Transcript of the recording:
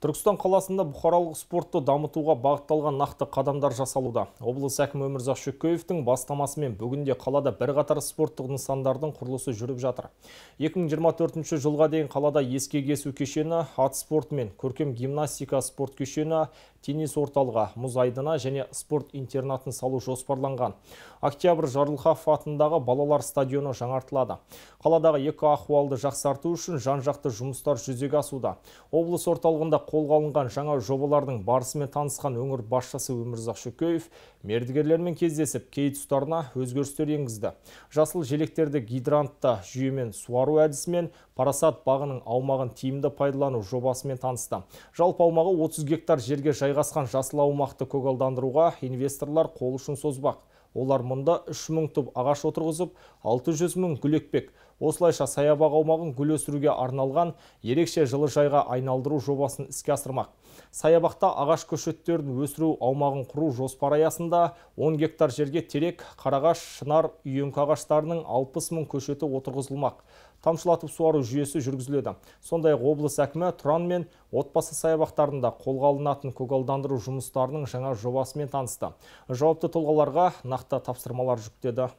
Түркістан қаласында бұқаралық спортты дамытуға бағытталған нақты қадамдар жасалуда. Облыс әкімі Өмірзақ Шөкеевтің бастамасымен бүгінде қалада бірқатар спорттық нысандардың құрылысы жүріп жатыр. 2024 жылға дейін қалада еске кешені, ат спортмен, мен көркем гимнастика спорт кешені, теннис орталығы мұз айдыны және спорт интернатын салу жоспарланған октябрь жарылқапов атындағы балалар стадионы жаңартылады қаладағы екі ахуалды жақсарту үшін жан жақты жұмыстар жүзеге асуда облыс орталығында қолға алынған жаңа жобалардың барысымен танысқан өңір басшысы өмірзақ шөкеев мердігерлермен кездесіп кей тұстарына өзгерістер енгізді жасыл желектерді гидрантта жүйемен суару әдісімен парасат бағының аумағын тиімді пайдалану жобасымен танысты жалпы аумағы 30 гектар жерге жай жайғасқан жасыл аумақты көгалдандыруға инвесторлар қол ұшын созбақ. Олар мұнда 3 түп ағаш отырғызып, 600 мың гүл екпек. Осылайша саябақ аумағын гүл өсіруге арналған ерекше жылыжайға айналдыру жобасын іске асырмақ. Саябақта ағаш көшеттерін өсіру аумағын құру жоспар аясында 10 гектар жерге терек, қарағаш, шынар, үйеңкі ағаштарының 60 мың көшеті отырғызылмақ. Тамшылатып суару жүйесі жүргізіледі. Сондай облыс әкімі Тұран мен отбасы саябақтарында қолға алынатын көгалдандыру жұмыстарының жаңа жобасымен танысты жауапты тұлғаларға нақты тапсырмалар жүктеді